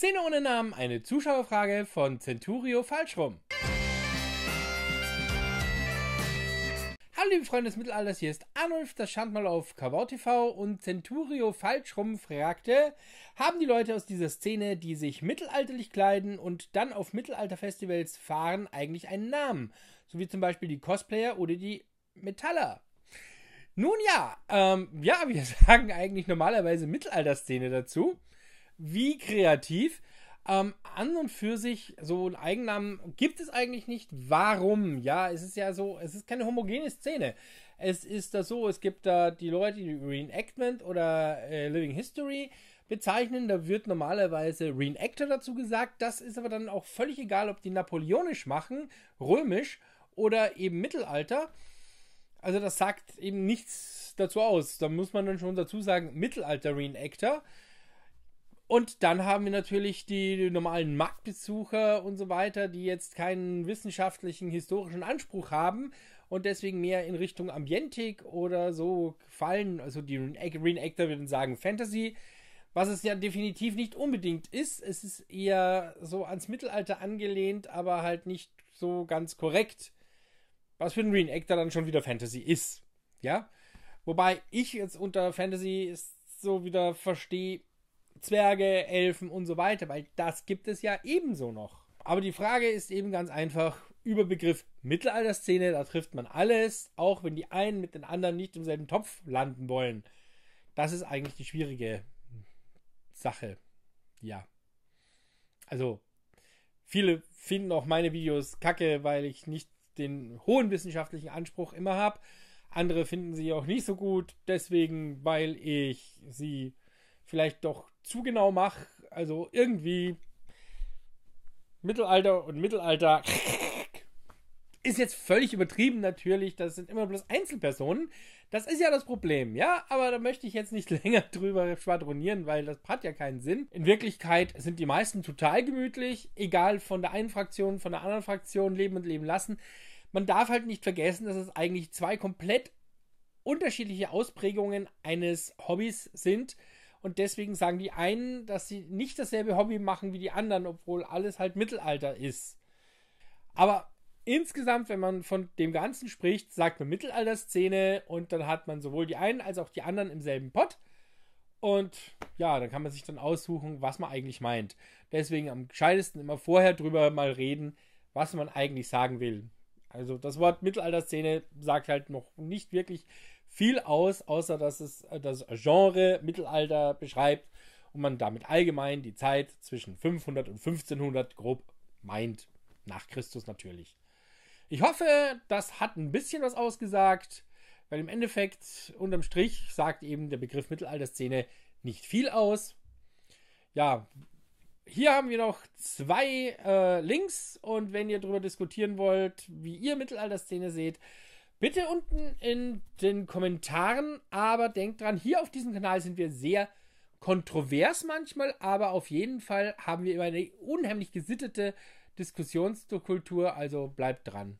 Szene ohne Namen, eine Zuschauerfrage von Centurio Falschrum. Hallo liebe Freunde des Mittelalters, hier ist Arnulf, das stand mal auf Kabau TV und Centurio Falschrum fragte, haben die Leute aus dieser Szene, die sich mittelalterlich kleiden und dann auf Mittelalterfestivals fahren, eigentlich einen Namen? So wie zum Beispiel die Cosplayer oder die Metaller. Nun ja, ähm, ja, wir sagen eigentlich normalerweise Mittelalterszene dazu wie kreativ. Ähm, an und für sich, so einen Eigennamen gibt es eigentlich nicht. Warum? Ja, es ist ja so, es ist keine homogene Szene. Es ist da so, es gibt da die Leute, die Reenactment oder äh, Living History bezeichnen. Da wird normalerweise Reenactor dazu gesagt. Das ist aber dann auch völlig egal, ob die napoleonisch machen, römisch oder eben Mittelalter. Also das sagt eben nichts dazu aus. Da muss man dann schon dazu sagen, Mittelalter-Reenactor. Und dann haben wir natürlich die normalen Marktbesucher und so weiter, die jetzt keinen wissenschaftlichen, historischen Anspruch haben und deswegen mehr in Richtung Ambientik oder so fallen. Also die Reenactor würden sagen Fantasy, was es ja definitiv nicht unbedingt ist. Es ist eher so ans Mittelalter angelehnt, aber halt nicht so ganz korrekt. Was für einen Reenactor dann schon wieder Fantasy ist. Ja? Wobei ich jetzt unter Fantasy ist so wieder verstehe, Zwerge, Elfen und so weiter, weil das gibt es ja ebenso noch. Aber die Frage ist eben ganz einfach, Überbegriff Mittelalterszene, da trifft man alles, auch wenn die einen mit den anderen nicht im selben Topf landen wollen. Das ist eigentlich die schwierige Sache. Ja. Also, viele finden auch meine Videos kacke, weil ich nicht den hohen wissenschaftlichen Anspruch immer habe. Andere finden sie auch nicht so gut, deswegen, weil ich sie vielleicht doch zu genau mache. Also irgendwie Mittelalter und Mittelalter ist jetzt völlig übertrieben natürlich. Das sind immer bloß Einzelpersonen. Das ist ja das Problem, ja, aber da möchte ich jetzt nicht länger drüber schwadronieren, weil das hat ja keinen Sinn. In Wirklichkeit sind die meisten total gemütlich, egal von der einen Fraktion, von der anderen Fraktion, leben und leben lassen. Man darf halt nicht vergessen, dass es eigentlich zwei komplett unterschiedliche Ausprägungen eines Hobbys sind und deswegen sagen die einen, dass sie nicht dasselbe Hobby machen wie die anderen, obwohl alles halt Mittelalter ist. Aber insgesamt, wenn man von dem Ganzen spricht, sagt man Mittelalterszene und dann hat man sowohl die einen als auch die anderen im selben Pott. Und ja, dann kann man sich dann aussuchen, was man eigentlich meint. Deswegen am gescheitesten immer vorher drüber mal reden, was man eigentlich sagen will. Also das Wort Mittelalterszene sagt halt noch nicht wirklich viel aus, außer dass es äh, das Genre Mittelalter beschreibt und man damit allgemein die Zeit zwischen 500 und 1500 grob meint. Nach Christus natürlich. Ich hoffe, das hat ein bisschen was ausgesagt, weil im Endeffekt unterm Strich sagt eben der Begriff Mittelalterszene nicht viel aus. Ja, hier haben wir noch zwei äh, Links und wenn ihr darüber diskutieren wollt, wie ihr Mittelalterszene seht, Bitte unten in den Kommentaren, aber denkt dran, hier auf diesem Kanal sind wir sehr kontrovers manchmal, aber auf jeden Fall haben wir immer eine unheimlich gesittete Diskussionskultur, also bleibt dran.